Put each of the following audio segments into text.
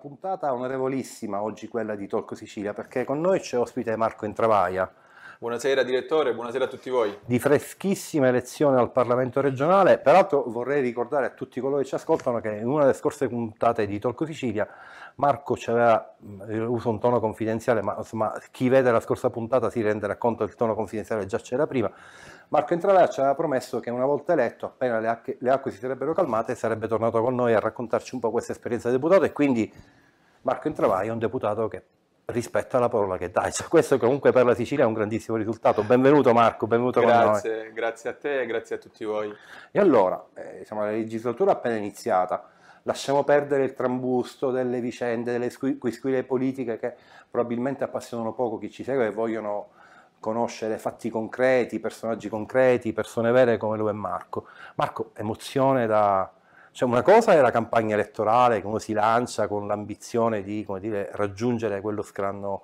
puntata onorevolissima oggi quella di Tolco Sicilia perché con noi c'è ospite Marco Intravaia. Buonasera direttore, buonasera a tutti voi. Di freschissima elezione al Parlamento regionale, peraltro vorrei ricordare a tutti coloro che ci ascoltano che in una delle scorse puntate di Tolco Sicilia Marco ci aveva, eh, uso un tono confidenziale, ma insomma chi vede la scorsa puntata si renderà conto che il tono confidenziale già c'era prima, Marco Intralar ci aveva promesso che una volta eletto, appena le acque, le acque si sarebbero calmate, sarebbe tornato con noi a raccontarci un po' questa esperienza di deputato e quindi Marco Intravai è un deputato che rispetta la parola che dai. Cioè, questo comunque per la Sicilia è un grandissimo risultato. Benvenuto Marco, benvenuto grazie, con noi. Grazie a te e grazie a tutti voi. E allora, eh, insomma, diciamo, la legislatura è appena iniziata. Lasciamo perdere il trambusto delle vicende, delle quisquile politiche che probabilmente appassionano poco chi ci segue e vogliono conoscere fatti concreti, personaggi concreti, persone vere come lui e Marco. Marco, emozione da... Cioè una cosa è la campagna elettorale come si lancia con l'ambizione di dire, raggiungere quello scranno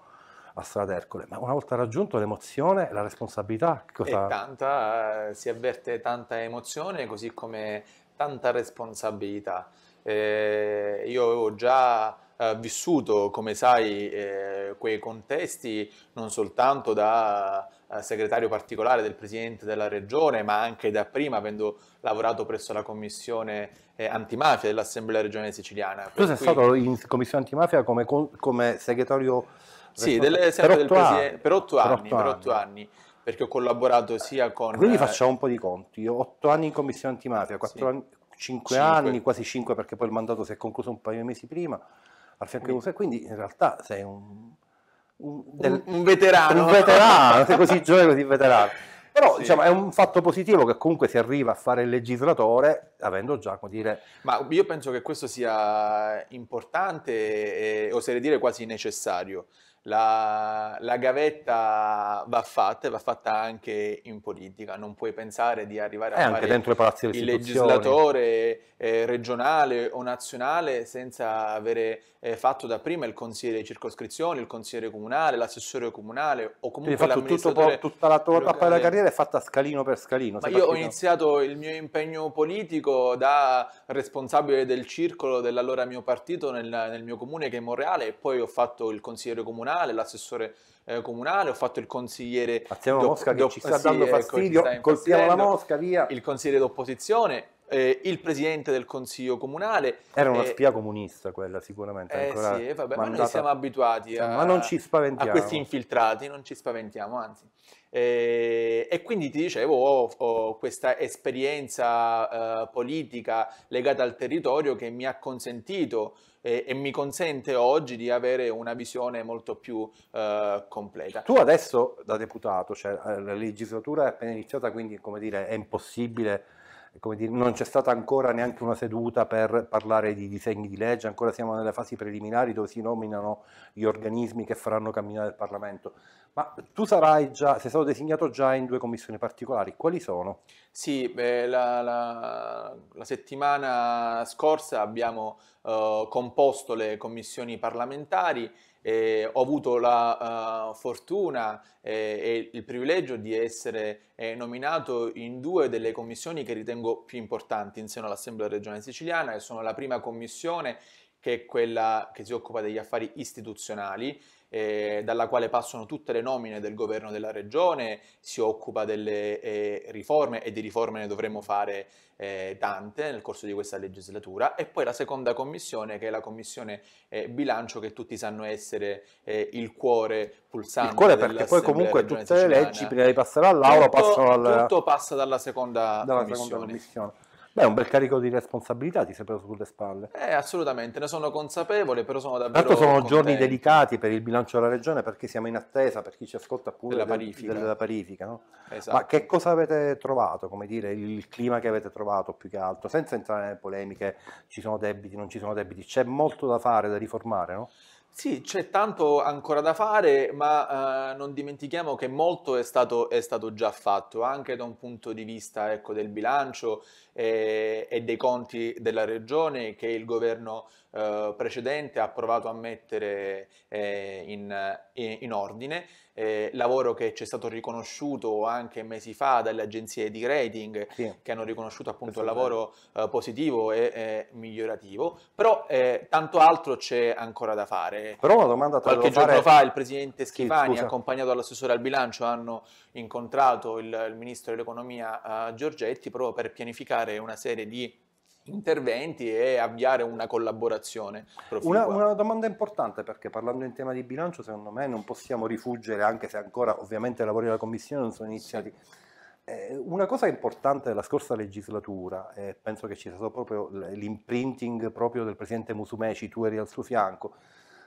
a Strada Ercole, ma una volta raggiunto l'emozione, la responsabilità... Cosa... tanta, eh, si avverte tanta emozione così come tanta responsabilità. Eh, io avevo già eh, vissuto, come sai, eh, quei contesti non soltanto da eh, segretario particolare del Presidente della Regione, ma anche da prima, avendo lavorato presso la Commissione eh, Antimafia dell'Assemblea Regionale Siciliana. Tu sei cui... stato in Commissione Antimafia come, come segretario... Sì, delle, sempre per del Presidente, per otto anni, per otto anni perché ho collaborato sia con... Quindi eh, facciamo un po' di conti, io otto anni in commissione antimafia, 4 sì. anni, 5, 5 anni, quasi cinque perché poi il mandato si è concluso un paio di mesi prima, al fianco di Musa, quindi in realtà sei un, un, del, un veterano. Un veterano, sei così giovane, così veterano. Però sì. diciamo, è un fatto positivo che comunque si arriva a fare il legislatore avendo già, come dire... Ma io penso che questo sia importante e oserei dire quasi necessario, la, la, gavetta va fatta e va fatta anche in politica, non puoi pensare di arrivare eh, a fare il legislatore eh, regionale o nazionale senza avere eh, fatto da prima il consigliere di circoscrizione, il consigliere comunale, l'assessore comunale o comunque Quindi l'amministratore tutto, tutta la tua locale. della carriera è fatta scalino per scalino. Ma io ho iniziato il mio impegno politico da responsabile del circolo dell'allora mio partito nel, nel mio comune che è Monreale e poi ho fatto il consigliere comunale comunale, l'assessore eh, comunale, ho fatto il consigliere... Passiamo do, Mosca che ci sta dando sì, ecco, fastidio, ecco, colpiamo la Mosca, via! Il consigliere d'opposizione, eh, il presidente del consiglio comunale. Era una eh, spia comunista quella sicuramente. Eh sì, vabbè, mandata... ma noi siamo abituati a, ma non ci a, questi infiltrati, non ci spaventiamo, anzi. Eh, e quindi ti dicevo, ho, ho questa esperienza eh, politica legata al territorio che mi ha consentito e, e, mi consente oggi di avere una visione molto più eh, completa. Tu adesso da deputato, cioè eh, la legislatura è appena iniziata, quindi come dire, è impossibile dire, non c'è stata ancora neanche una seduta per parlare di disegni di legge, ancora siamo nelle fasi preliminari dove si nominano gli organismi che faranno camminare il Parlamento. Ma tu sarai già, sei stato designato già in due commissioni particolari, quali sono? Sì, beh, la, la, la, settimana scorsa abbiamo eh, composto le commissioni parlamentari eh, ho avuto la uh, fortuna eh, e il privilegio di essere eh, nominato in due delle commissioni che ritengo più importanti in seno all'Assemblea regionale siciliana, che sono la prima commissione che è quella che si occupa degli affari istituzionali eh, dalla quale passano tutte le nomine del governo della regione, si occupa delle eh, riforme e di riforme ne dovremo fare eh, tante nel corso di questa legislatura e poi la seconda commissione che è la commissione eh, bilancio che tutti sanno essere eh, il cuore pulsante. Il cuore perché poi comunque tutte le leggi prima di passare all'aula passano al... tutto passa dalla seconda, dalla commissione. seconda commissione. Beh, è un bel carico di responsabilità ti sei preso sulle spalle. Eh, assolutamente, ne sono consapevole, però sono davvero Tanto sono contenti. giorni delicati per il bilancio della Regione perché siamo in attesa, per chi ci ascolta appunto, della parifica. Del, della parifica no? esatto. Ma che cosa avete trovato, come dire, il clima che avete trovato più che altro, senza entrare nelle polemiche, ci sono debiti, non ci sono debiti, c'è molto da fare, da riformare, no? Sì, c'è tanto ancora da fare, ma eh, non dimentichiamo che molto è stato, è stato, già fatto, anche da un punto di vista ecco, del bilancio eh, e dei conti della regione che il governo eh, precedente ha provato a mettere eh, in, eh, in, ordine, eh, lavoro che ci è stato riconosciuto anche mesi fa dalle agenzie di rating sì. che hanno riconosciuto appunto il lavoro eh, positivo e, e, migliorativo, però tanto altro c'è ancora da fare. Però una domanda tra Qualche giorno fare... fa il presidente Schifani, sì, accompagnato dall'assessore al bilancio, hanno incontrato il, il ministro dell'economia Giorgetti proprio per pianificare una serie di interventi e avviare una collaborazione. Una, una, domanda importante perché parlando in tema di bilancio secondo me non possiamo rifuggere, anche se ancora ovviamente i lavori della Commissione non sono iniziati. Sì. Eh, una cosa importante della scorsa legislatura, e eh, penso che ci sia stato proprio l'imprinting proprio del presidente Musumeci, tu eri al suo fianco,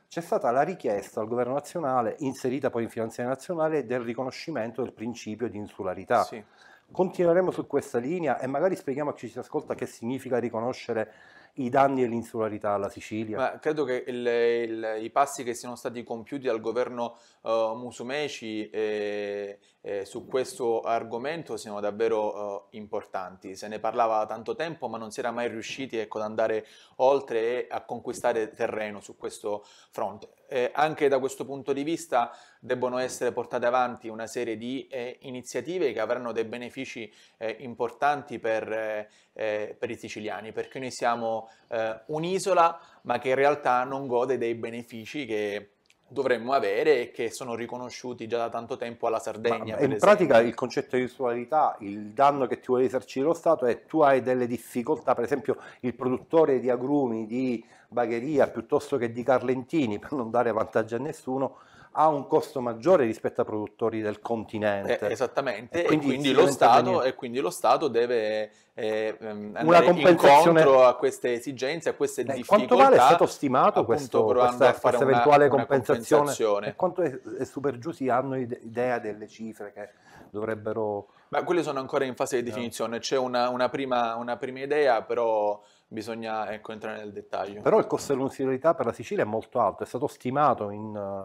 c'è stata la richiesta al governo nazionale, inserita poi in finanziaria nazionale, del riconoscimento del principio di insularità. Sì Continueremo su questa linea e magari spieghiamo a chi ci ascolta che significa riconoscere i danni dell'insularità alla Sicilia. Ma credo che il, il, i passi che siano stati compiuti dal governo uh, Musumeci eh, eh, su questo argomento siano davvero uh, importanti. Se ne parlava da tanto tempo, ma non si era mai riusciti ecco, ad andare oltre e a conquistare terreno su questo fronte. Eh, anche da questo punto di vista debbono essere portate avanti una serie di eh, iniziative che avranno dei benefici importanti per, per i siciliani, perché noi siamo eh, un'isola, ma che in realtà non gode dei benefici che dovremmo avere e che sono riconosciuti già da tanto tempo alla Sardegna. Ma, in esempio. pratica il concetto di usualità, il danno che ti vuole esercitare lo Stato è tu hai delle difficoltà, per esempio il produttore di agrumi di Bagheria piuttosto che di Carlentini, per non dare vantaggio a nessuno, ha un costo maggiore rispetto a produttori del continente. Eh, esattamente, e quindi, e quindi lo Stato, e quindi lo Stato deve eh, ehm, una compensazione a queste esigenze, a queste eh, difficoltà. Quanto vale è stato stimato questo, questa, questa eventuale una, compensazione? Una compensazione. quanto è, è super giù si hanno idea delle cifre che dovrebbero... Ma quelle sono ancora in fase di definizione, c'è una, una, prima, una prima idea, però bisogna ecco, entrare nel dettaglio. Però il costo dell'università per la Sicilia è molto alto, è stato stimato in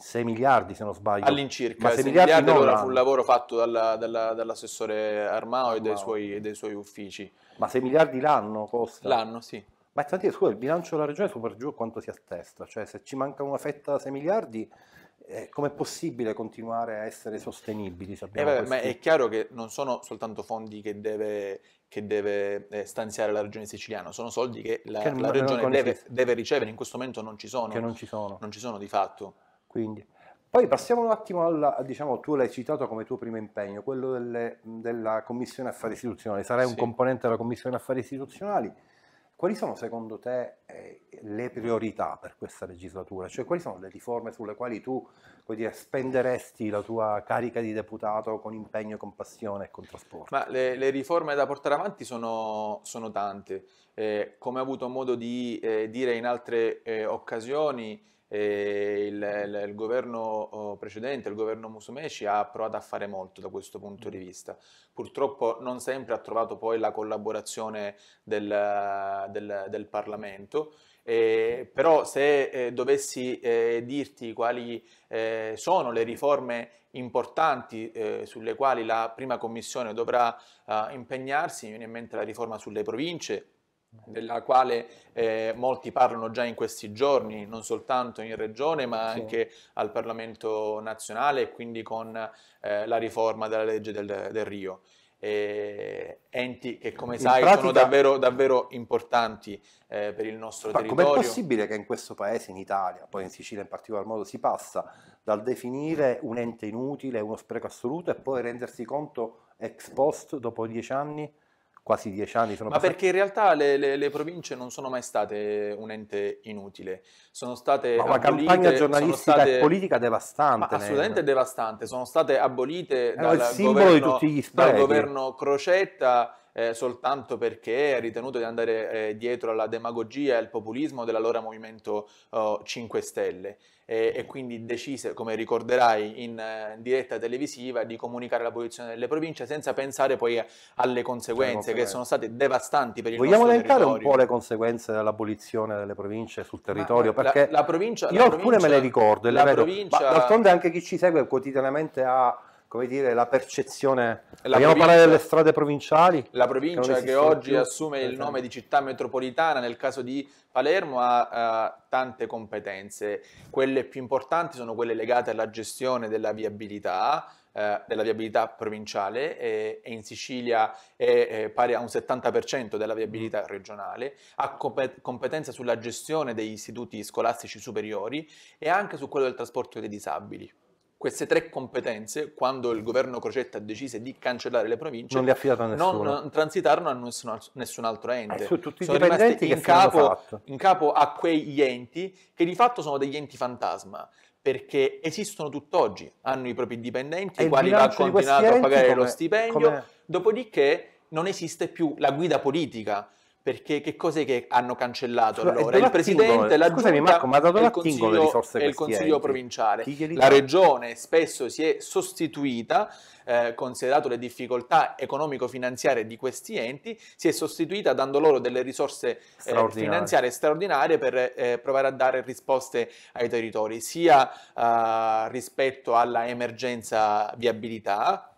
6 miliardi se non sbaglio all'incirca ma 6, 6 miliardi, miliardi allora fu un lavoro fatto dalla, dalla, dall'assessore Armao e dai, suoi, e dai, suoi, uffici ma 6 miliardi l'anno costa? l'anno sì ma senti scusa il bilancio della regione è super giù quanto si attesta cioè se ci manca una fetta da 6 miliardi eh, com'è possibile continuare a essere sostenibili? Eh beh, questi... ma è chiaro che non sono soltanto fondi che deve, che deve eh, stanziare la regione siciliana, sono soldi che la, che la regione deve, deve, ricevere, in questo momento non ci sono. Che non ci sono. Non ci sono di fatto. Quindi. Poi passiamo un attimo alla, diciamo, tu l'hai citato come tuo primo impegno, quello delle, della Commissione Affari Istituzionali, sarai sì. un componente della Commissione Affari Istituzionali, quali sono secondo te eh, le priorità per questa legislatura? Cioè quali sono le riforme sulle quali tu dire, spenderesti la tua carica di deputato con impegno, con passione e con trasporto? Ma le, le riforme da portare avanti sono, sono tante, eh, come ho avuto modo di eh, dire in altre eh, occasioni, eh, il, il, il, governo oh, precedente, il governo Musumeci, ha provato a fare molto da questo punto di mm. vista. Purtroppo non sempre ha trovato poi la collaborazione del, del, del Parlamento. Eh, però se eh, dovessi eh, dirti quali eh, sono le riforme importanti eh, sulle quali la prima commissione dovrà ah, impegnarsi, mi viene in mente la riforma sulle province, della quale eh, molti parlano già in questi giorni, non soltanto in Regione ma sì. anche al Parlamento nazionale e quindi con eh, la riforma della legge del, del Rio. E enti che come sai pratica, sono davvero, davvero importanti eh, per il nostro territorio. Com'è possibile che in questo paese, in Italia, poi in Sicilia in particolar modo, si passa dal definire un ente inutile, uno spreco assoluto e poi rendersi conto ex post dopo dieci anni quasi dieci anni sono Ma passati... perché in realtà le, le, le, province non sono mai state un ente inutile, sono state Ma abolite, campagna giornalistica state... e politica devastante. Ma assolutamente devastante, sono state abolite Era eh, dal, governo, dal governo Crocetta eh, soltanto perché ha ritenuto di andare eh, dietro alla demagogia e al populismo dell'allora Movimento oh, 5 Stelle e, e, quindi decise, come ricorderai in, eh, in, diretta televisiva, di comunicare la posizione delle province senza pensare poi alle conseguenze che sono state devastanti per il Vogliamo nostro territorio. Vogliamo elencare un po' le conseguenze dell'abolizione delle province sul territorio? Ma, eh, perché la, la provincia, io la alcune provincia, me le ricordo, le vedo, provincia... d'altronde anche chi ci segue quotidianamente ha come dire, la percezione. La Vogliamo parlare delle strade provinciali? La provincia che, che oggi più. assume il eh, eh. nome di città metropolitana nel caso di Palermo ha uh, tante competenze. Quelle più importanti sono quelle legate alla gestione della viabilità, eh, della viabilità provinciale e, e in Sicilia è, è, pari a un 70% della viabilità mm. regionale, ha competenza sulla gestione degli istituti scolastici superiori e anche su quello del trasporto dei disabili queste tre competenze, quando il governo Crocetta decise di cancellare le province, non, le non transitarono a nessun, nessun altro ente. Eh, su tutti sono rimasti in capo, in capo, a quegli enti che di fatto sono degli enti fantasma perché esistono tutt'oggi, hanno i propri dipendenti, i quali va continuato a pagare come, lo stipendio, come... dopodiché non esiste più la guida politica perché che cos'è che hanno cancellato Scusa, allora? Il presidente, la Scusami Marco, ma da dove attingono le risorse E il consiglio provinciale. La regione spesso si è sostituita, eh, considerato le difficoltà economico-finanziarie di questi enti, si è sostituita dando loro delle risorse eh, straordinarie. Eh, finanziarie straordinarie per eh, provare a dare risposte ai territori, sia eh, rispetto alla emergenza viabilità,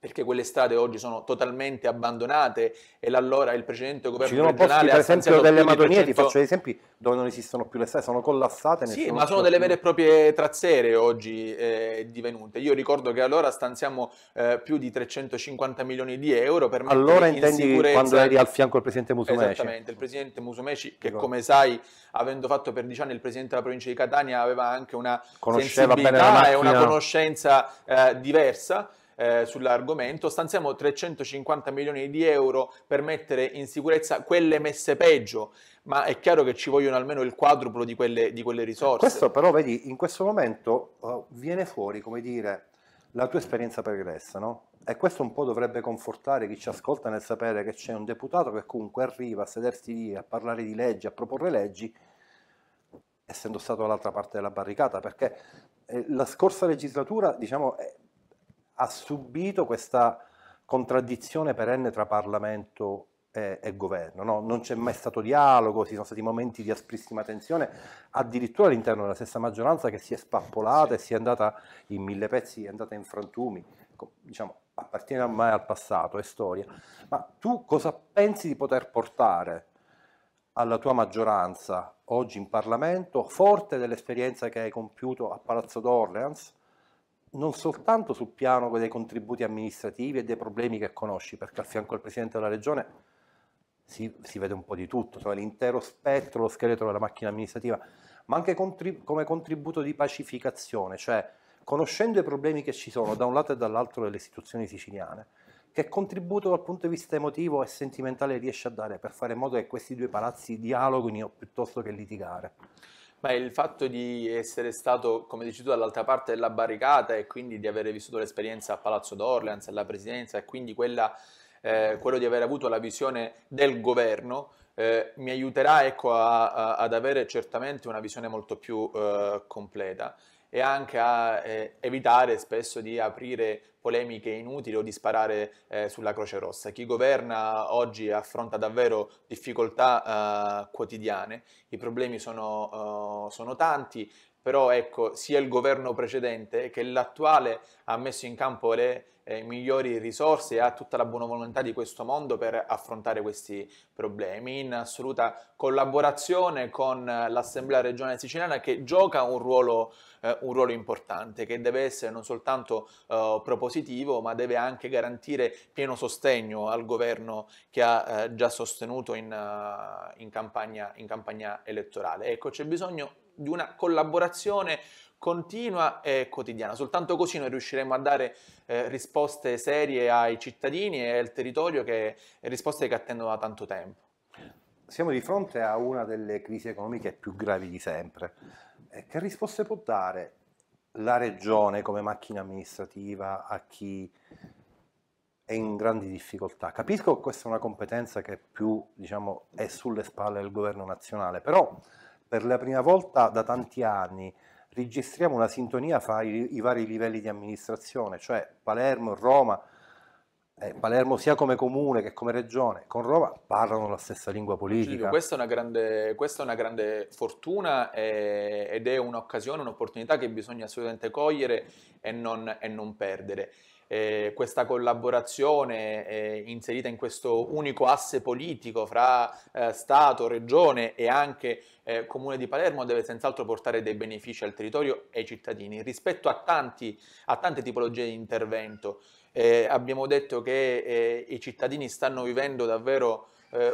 perché quelle strade oggi sono totalmente abbandonate e allora il precedente governo Ci sono posti, per esempio delle Madonie, ti faccio esempi dove non esistono più le strade, sono collassate. Sì, ma sono delle più. vere e proprie trazzere oggi eh, divenute. Io ricordo che allora stanziamo eh, più di 350 milioni di euro per mettere allora, in intendi sicurezza... quando eri al fianco del presidente Musumeci. Esattamente, il presidente Musumeci che come sai, avendo fatto per 10 anni il presidente della provincia di Catania, aveva anche una Conosceva sensibilità e una conoscenza eh, diversa eh, sull'argomento, stanziamo 350 milioni di euro per mettere in sicurezza quelle messe peggio, ma è chiaro che ci vogliono almeno il quadruplo di quelle, di quelle risorse. Questo però, vedi, in questo momento uh, viene fuori, come dire, la tua esperienza pregressa, no? E questo un po' dovrebbe confortare chi ci ascolta nel sapere che c'è un deputato che comunque arriva a sedersi lì, a parlare di leggi, a proporre leggi, essendo stato dall'altra parte della barricata, perché eh, la scorsa legislatura, diciamo, eh, ha subito questa contraddizione perenne tra Parlamento e, e governo. No? Non c'è mai stato dialogo, ci sono stati momenti di asprissima tensione, addirittura all'interno della stessa maggioranza che si è spappolata e si è andata in mille pezzi, è andata in frantumi. Diciamo, appartiene ormai al passato, è storia. Ma tu cosa pensi di poter portare alla tua maggioranza oggi in Parlamento, forte dell'esperienza che hai compiuto a Palazzo d'Orleans? non soltanto sul piano dei contributi amministrativi e dei problemi che conosci, perché a fianco del Presidente della Regione si, si vede un po' di tutto, cioè l'intero spettro, lo scheletro della macchina amministrativa, ma anche contrib- come contributo di pacificazione, cioè conoscendo i problemi che ci sono da un lato e dall'altro delle istituzioni siciliane, che contributo dal punto di vista emotivo e sentimentale riesce a dare per fare in modo che questi due palazzi dialoghino piuttosto che litigare? Beh, il fatto di essere stato, come dici tu, dall'altra parte della barricata e quindi di avere vissuto l'esperienza a Palazzo d'Orleans, alla presidenza e quindi quella, eh, quello di aver avuto la visione del governo, eh, mi aiuterà ecco, a, a, ad avere certamente una visione molto più eh, completa e anche a eh, evitare spesso di aprire polemiche inutili o di sparare eh, sulla Croce Rossa. Chi governa oggi affronta davvero difficoltà eh, quotidiane, i problemi sono, eh, sono tanti, però ecco, sia il governo precedente che l'attuale ha messo in campo le eh, migliori risorse e ha tutta la buona volontà di questo mondo per affrontare questi problemi, in assoluta collaborazione con l'Assemblea regionale siciliana che gioca un ruolo, eh, un ruolo importante, che deve essere non soltanto eh, propositivo, ma deve anche garantire pieno sostegno al governo che ha eh, già sostenuto in, eh, in, campagna, in campagna elettorale. Ecco, c'è bisogno di una collaborazione continua e quotidiana. Soltanto così noi riusciremo a dare eh, risposte serie ai cittadini e al territorio, che, risposte che attendono da tanto tempo. Siamo di fronte a una delle crisi economiche più gravi di sempre. Eh, che risposte può dare la regione come macchina amministrativa a chi è in grandi difficoltà. Capisco che questa è una competenza che più diciamo, è sulle spalle del governo nazionale, però per la prima volta da tanti anni registriamo una sintonia fra i, i vari livelli di amministrazione, cioè Palermo Roma, eh, Palermo sia come comune che come regione, con Roma parlano la stessa lingua politica. Questa è una grande, è una grande fortuna e, ed è un'occasione, un'opportunità che bisogna assolutamente cogliere e non, e non perdere eh, questa collaborazione eh, inserita in questo unico asse politico fra eh, Stato, Regione e anche eh, Comune di Palermo deve senz'altro portare dei benefici al territorio e ai cittadini rispetto a, tanti, a tante tipologie di intervento. Eh, abbiamo detto che eh, i cittadini stanno vivendo davvero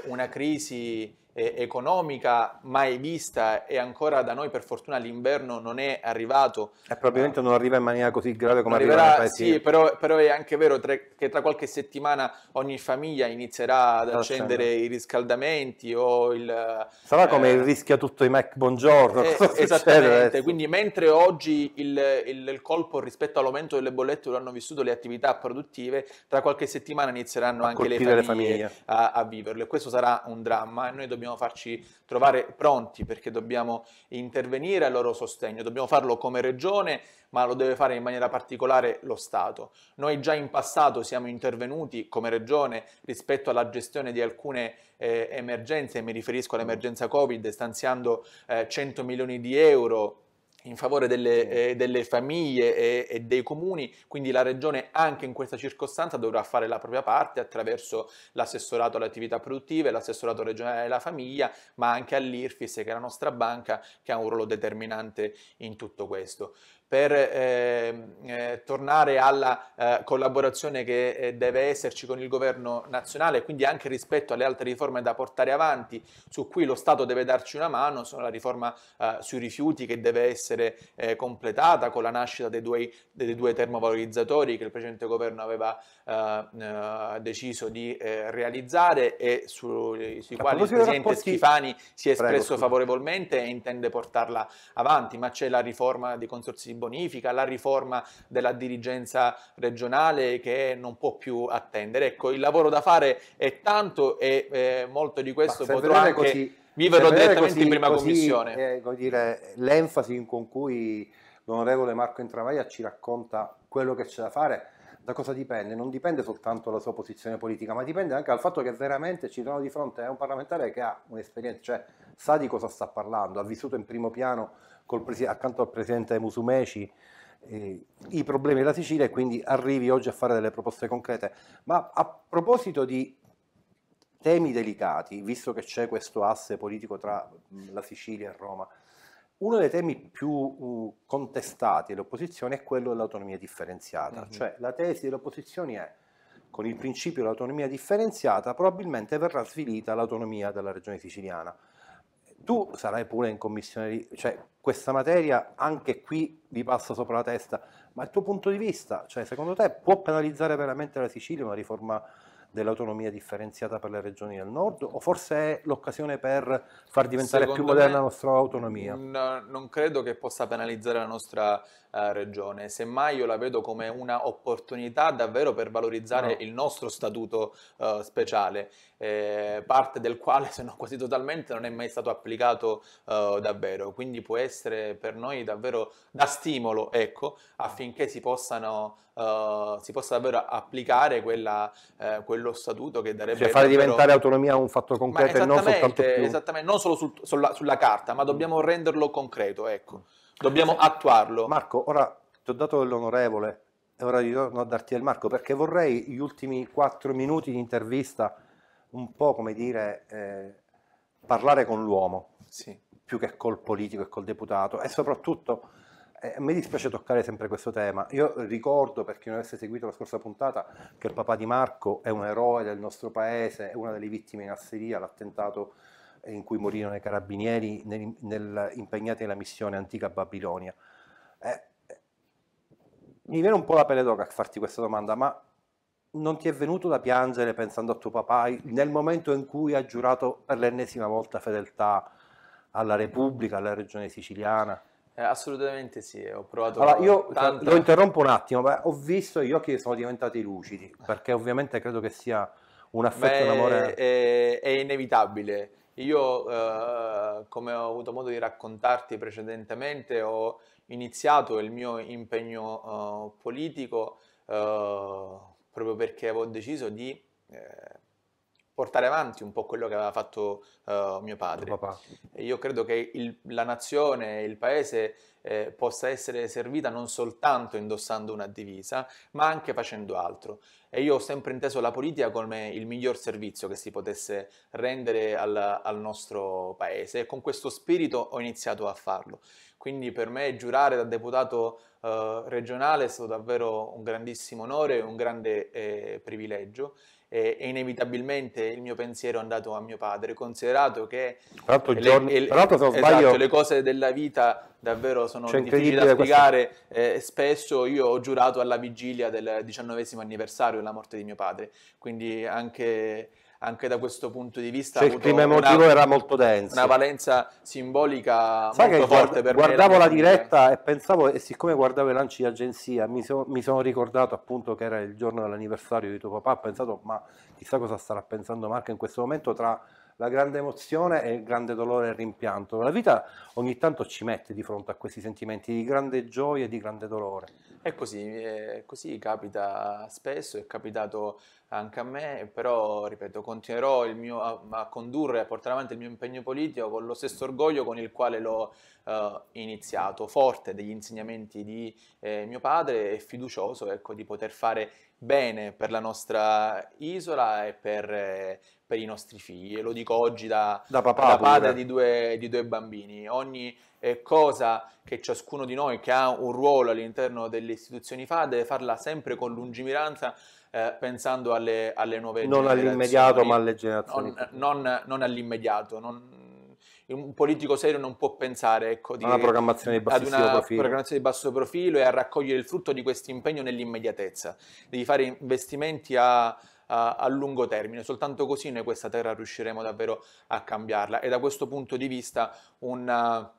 una crisi eh, economica mai vista e ancora da noi per fortuna l'inverno non è arrivato. E eh, probabilmente non arriva in maniera così grave come arriva in paesi. Sì, però, però è anche vero tra, che tra qualche settimana ogni famiglia inizierà ad accendere i riscaldamenti o il... Sarà eh, come il rischio tutto i Mac Buongiorno. Eh, esattamente, quindi mentre oggi il, il, il, colpo rispetto all'aumento delle bollette lo hanno vissuto le attività produttive, tra qualche settimana inizieranno a anche le famiglie, le famiglie. A, a viverlo e questo sarà un dramma e noi dobbiamo dobbiamo farci trovare pronti perché dobbiamo intervenire al loro sostegno, dobbiamo farlo come regione, ma lo deve fare in maniera particolare lo Stato. Noi già in passato siamo intervenuti come regione rispetto alla gestione di alcune eh, emergenze, mi riferisco all'emergenza Covid, stanziando eh, 100 milioni di euro in favore delle, eh, delle famiglie e, e, dei comuni, quindi la Regione anche in questa circostanza dovrà fare la propria parte attraverso l'assessorato alle attività produttive, l'assessorato regionale della famiglia, ma anche all'IRFIS che è la nostra banca che ha un ruolo determinante in tutto questo per eh, eh, tornare alla eh, collaborazione che eh, deve esserci con il governo nazionale, quindi anche rispetto alle altre riforme da portare avanti, su cui lo Stato deve darci una mano, sono la riforma eh, sui rifiuti che deve essere eh, completata con la nascita dei due, dei due, termovalorizzatori che il precedente governo aveva deciso di realizzare e sui, sui quali il Presidente rapporti... Schifani si è espresso Prego, favorevolmente e intende portarla avanti, ma c'è la riforma dei consorsi bonifica, la riforma della dirigenza regionale che non può più attendere. Ecco, il lavoro da fare è tanto e eh, molto di questo potrò anche così, viverlo direttamente così, in prima così, commissione. Eh, dire, l'enfasi con cui l'onorevole Marco Intravaglia ci racconta quello che c'è da fare da cosa dipende? Non dipende soltanto dalla sua posizione politica, ma dipende anche dal fatto che veramente ci troviamo di fronte a un parlamentare che ha un'esperienza, cioè sa di cosa sta parlando, ha vissuto in primo piano presi- accanto al presidente Musumeci eh, i problemi della Sicilia e quindi arrivi oggi a fare delle proposte concrete. Ma a proposito di temi delicati, visto che c'è questo asse politico tra la Sicilia e Roma, uno dei temi più uh, contestati dell'opposizione è quello dell'autonomia differenziata, uh-huh. cioè la tesi dell'opposizione è con il principio dell'autonomia differenziata probabilmente verrà svilita l'autonomia della regione siciliana. Tu sarai pure in commissione, cioè questa materia anche qui vi passa sopra la testa, ma il tuo punto di vista, cioè secondo te può penalizzare veramente la Sicilia una riforma dell'autonomia differenziata per le regioni del nord o forse è l'occasione per far diventare Secondo più moderna la nostra autonomia? No, non credo che possa penalizzare la nostra eh, regione, semmai io la vedo come una opportunità davvero per valorizzare no. Ah. il nostro statuto eh, speciale, eh, parte del quale se non quasi totalmente non è mai stato applicato eh, davvero, quindi può essere per noi davvero da stimolo ecco, affinché si, possano, eh, si possa davvero applicare quella, quello statuto che darebbe... Cioè fare davvero... diventare autonomia un fatto concreto e non soltanto più... Esattamente, non solo sul, sulla, sulla carta, ma mm. dobbiamo renderlo concreto, ecco. Dobbiamo attuarlo. Marco, ora ti ho dato dell'onorevole e ora ritorno a darti del Marco perché vorrei gli ultimi quattro minuti di intervista un po' come dire eh, parlare con l'uomo sì. più che col politico e col deputato e soprattutto eh, mi dispiace toccare sempre questo tema io ricordo per chi non avesse seguito la scorsa puntata che il papà di Marco è un eroe del nostro paese è una delle vittime in Asseria l'attentato in cui morirono i carabinieri nel, nel, impegnati nella missione antica Babilonia. Eh, eh, mi viene un po' la pelle d'oca a farti questa domanda, ma non ti è venuto da piangere pensando a tuo papà nel momento in cui ha giurato per l'ennesima volta fedeltà alla Repubblica, alla regione siciliana? Eh, assolutamente sì, ho provato. Allora, io tante... lo interrompo un attimo, beh, ho visto gli occhi che sono diventati lucidi, perché ovviamente credo che sia un affetto, Beh, un amore. È, è, inevitabile. Io, eh, come ho avuto modo di raccontarti precedentemente, ho iniziato il mio impegno eh, politico eh, proprio perché avevo deciso di eh, portare avanti un po' quello che aveva fatto uh, mio padre. io credo che il, la nazione, il paese eh, possa essere servita non soltanto indossando una divisa, ma anche facendo altro. E io ho sempre inteso la politica come il miglior servizio che si potesse rendere al, al nostro paese e con questo spirito ho iniziato a farlo. Quindi per me giurare da deputato eh, regionale è stato davvero un grandissimo onore e un grande eh, privilegio e, e, inevitabilmente il mio pensiero è andato a mio padre, considerato che eh, le, giorni, se esatto, sbaglio, le cose della vita davvero sono cioè difficili da spiegare, eh, spesso io ho giurato alla vigilia del diciannovesimo anniversario della morte di mio padre, quindi anche anche da questo punto di vista cioè, il clima emotivo una, era molto denso una valenza simbolica Sai molto forte guarda, per guardavo me la diretta e pensavo e siccome guardavo i lanci di agenzia mi, so, mi sono ricordato appunto che era il giorno dell'anniversario di tuo papà ho pensato ma chissà cosa starà pensando Marco in questo momento tra la grande emozione e il grande dolore e il rimpianto. La vita ogni tanto ci mette di fronte a questi sentimenti di grande gioia e di grande dolore. È così, è così capita spesso, è capitato anche a me, però ripeto, continuerò mio, a, a, condurre, a portare avanti il mio impegno politico con lo stesso orgoglio con il quale l'ho eh, iniziato, forte degli insegnamenti di eh, mio padre e fiducioso ecco, di poter fare bene per la nostra isola e per, eh, per i nostri figli. E lo dico oggi da, da papà, da padre di due, di due, bambini. Ogni eh, cosa che ciascuno di noi che ha un ruolo all'interno delle istituzioni fa deve farla sempre con lungimiranza eh, pensando alle, alle nuove non generazioni. Non all'immediato ma alle generazioni. Non, non, non all'immediato, non, un politico serio non può pensare ecco, di, una programmazione di bassissimo profilo. programmazione di basso profilo e a raccogliere il frutto di questo impegno nell'immediatezza. Devi fare investimenti a a, lungo termine. Soltanto così noi questa terra riusciremo davvero a cambiarla e da questo punto di vista una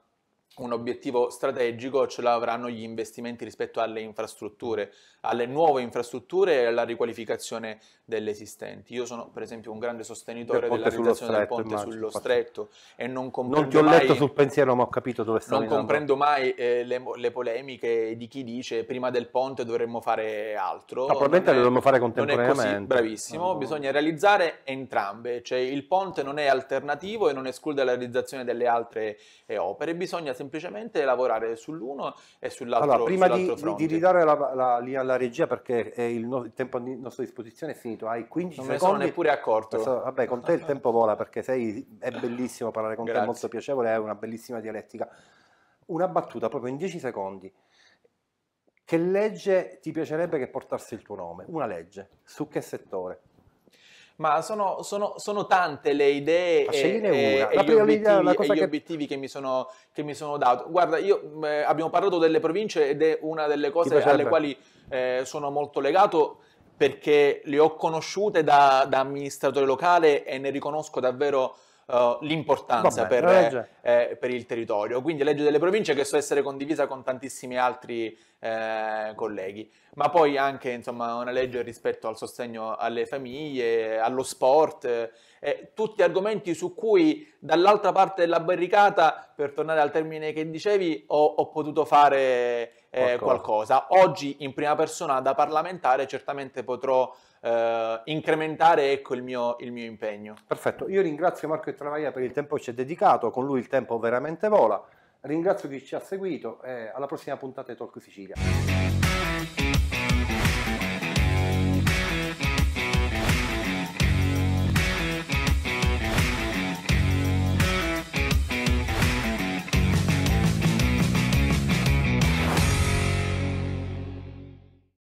un obiettivo strategico ce l'avranno gli investimenti rispetto alle infrastrutture, alle nuove infrastrutture e alla riqualificazione delle esistenti. Io sono per esempio un grande sostenitore della realizzazione del ponte immagino, sullo stretto e non comprendo Non ti ho mai, letto sul pensiero ma ho capito dove stai Non comprendo mai eh, le, le, polemiche di chi dice prima del ponte dovremmo fare altro. Ma probabilmente lo dovremmo fare contemporaneamente. Così, bravissimo, no. bisogna realizzare entrambe, cioè il ponte non è alternativo e non esclude la realizzazione delle altre eh, opere, bisogna semplicemente semplicemente lavorare sull'uno e sull'altro Allora, prima sull'altro di, di, ridare la, la linea alla regia, perché il, no, il, tempo a nostra disposizione è finito, hai 15 non secondi. Non ne sono neppure accorto. Questo, vabbè, con te il tempo vola, perché sei, è bellissimo parlare con Grazie. te, è molto piacevole, hai una bellissima dialettica. Una battuta proprio in 10 secondi. Che legge ti piacerebbe che portasse il tuo nome? Una legge. Su che settore? ma sono, sono, sono tante le idee e, e, e gli, obiettivi, e gli che... obiettivi, che... mi sono, che mi sono dato. Guarda, io, eh, abbiamo parlato delle province ed è una delle cose alle quali eh, sono molto legato perché le ho conosciute da, da amministratore locale e ne riconosco davvero eh, l'importanza Vabbè, per, eh, per, il territorio. Quindi legge delle province che so essere condivisa con tantissimi altri eh, colleghi, ma poi anche insomma, una legge rispetto al sostegno alle famiglie, allo sport, eh, tutti argomenti su cui dall'altra parte della barricata, per tornare al termine che dicevi, ho, ho potuto fare eh, qualcosa. qualcosa. Oggi in prima persona da parlamentare certamente potrò eh, incrementare ecco, il, mio, il, mio, impegno. Perfetto, io ringrazio Marco e Travaglia per il tempo che ci ha dedicato, con lui il tempo veramente vola, ringrazio chi ci ha seguito e alla prossima puntata di Talk Sicilia.